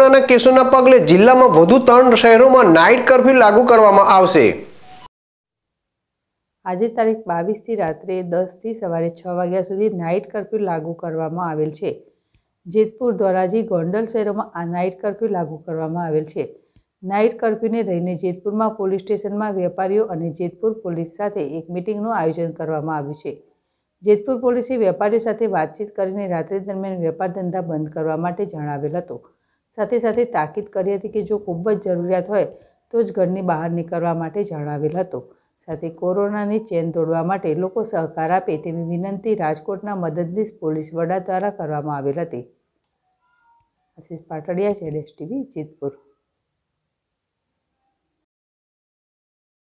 કોરોનાના કેસોના પગલે જિલ્લામાં વધુ ત્રણ શહેરોમાં નાઇટ કર્ફ્યુ લાગુ કરવામાં આવશે આજે તારીખ બાવીસથી રાત્રે દસથી સવારે છ વાગ્યા સુધી નાઇટ કર્ફ્યુ લાગુ કરવામાં આવેલ છે જેતપુર ધોરાજી ગોંડલ શહેરોમાં આ નાઇટ કર્ફ્યુ લાગુ કરવામાં આવેલ છે નાઇટ કર્ફ્યુને રહીને જેતપુરમાં પોલીસ સ્ટેશનમાં વેપારીઓ અને જેતપુર પોલીસ સાથે એક મિટિંગનું આયોજન કરવામાં આવ્યું છે જેતપુર પોલીસે વેપારીઓ સાથે વાતચીત કરીને રાત્રિ દરમિયાન વેપાર ધંધા બંધ કરવા માટે જણાવેલ હતું સાથે સાથે તાકીદ કરી હતી કે જો ખૂબ જ જરૂરિયાત હોય તો જ ઘરની બહાર નીકળવા માટે જણાવેલ હતો સાથે કોરોનાની ચેન તોડવા માટે લોકો સહકાર આપે તેવી વિનંતી રાજકોટના મદદનીશ પોલીસ વડા દ્વારા કરવામાં આવેલ હતી આશીષ પાટડિયા જેલ એસટીવી જીતપુર